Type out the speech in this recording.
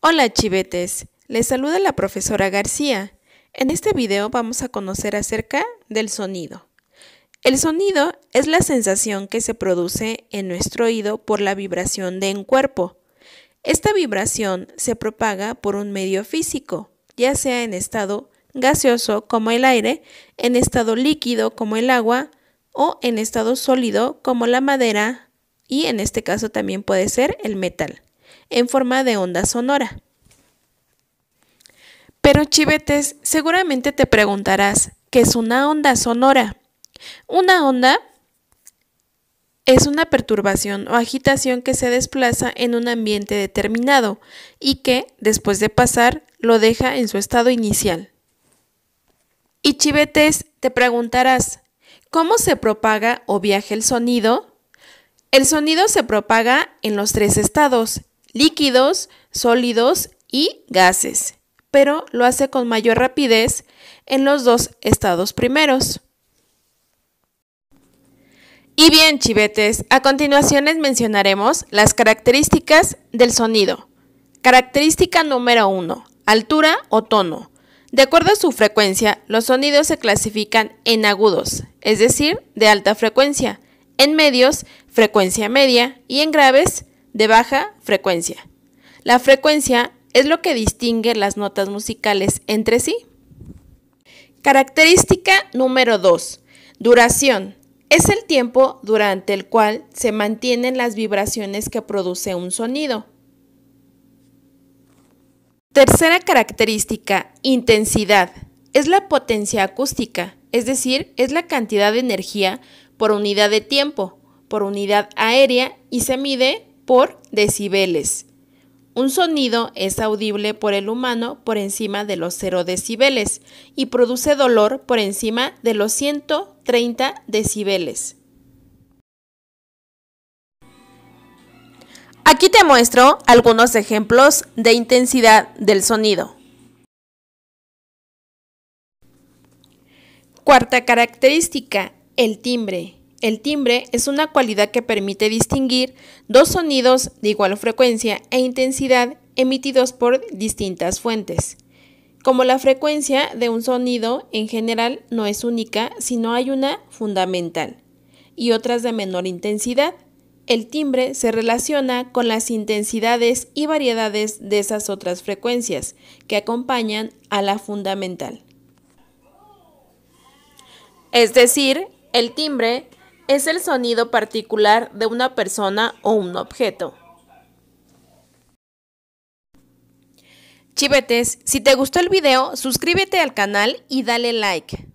Hola chivetes, les saluda la profesora García. En este video vamos a conocer acerca del sonido. El sonido es la sensación que se produce en nuestro oído por la vibración de un cuerpo. Esta vibración se propaga por un medio físico, ya sea en estado gaseoso como el aire, en estado líquido como el agua o en estado sólido como la madera y en este caso también puede ser el metal en forma de onda sonora. Pero chivetes, seguramente te preguntarás, ¿qué es una onda sonora? Una onda es una perturbación o agitación que se desplaza en un ambiente determinado y que, después de pasar, lo deja en su estado inicial. Y chivetes, te preguntarás, ¿cómo se propaga o viaja el sonido? El sonido se propaga en los tres estados, líquidos, sólidos y gases, pero lo hace con mayor rapidez en los dos estados primeros. Y bien, chivetes, a continuación les mencionaremos las características del sonido. Característica número 1, altura o tono. De acuerdo a su frecuencia, los sonidos se clasifican en agudos, es decir, de alta frecuencia, en medios, frecuencia media, y en graves, de baja frecuencia. La frecuencia es lo que distingue las notas musicales entre sí. Característica número 2. Duración. Es el tiempo durante el cual se mantienen las vibraciones que produce un sonido. Tercera característica, intensidad. Es la potencia acústica, es decir, es la cantidad de energía por unidad de tiempo, por unidad aérea y se mide por decibeles. Un sonido es audible por el humano por encima de los 0 decibeles y produce dolor por encima de los 130 decibeles. Aquí te muestro algunos ejemplos de intensidad del sonido. Cuarta característica, el timbre. El timbre es una cualidad que permite distinguir dos sonidos de igual frecuencia e intensidad emitidos por distintas fuentes. Como la frecuencia de un sonido en general no es única, sino hay una fundamental y otras de menor intensidad, el timbre se relaciona con las intensidades y variedades de esas otras frecuencias que acompañan a la fundamental. Es decir, el timbre es el sonido particular de una persona o un objeto. Chivetes, si te gustó el video, suscríbete al canal y dale like.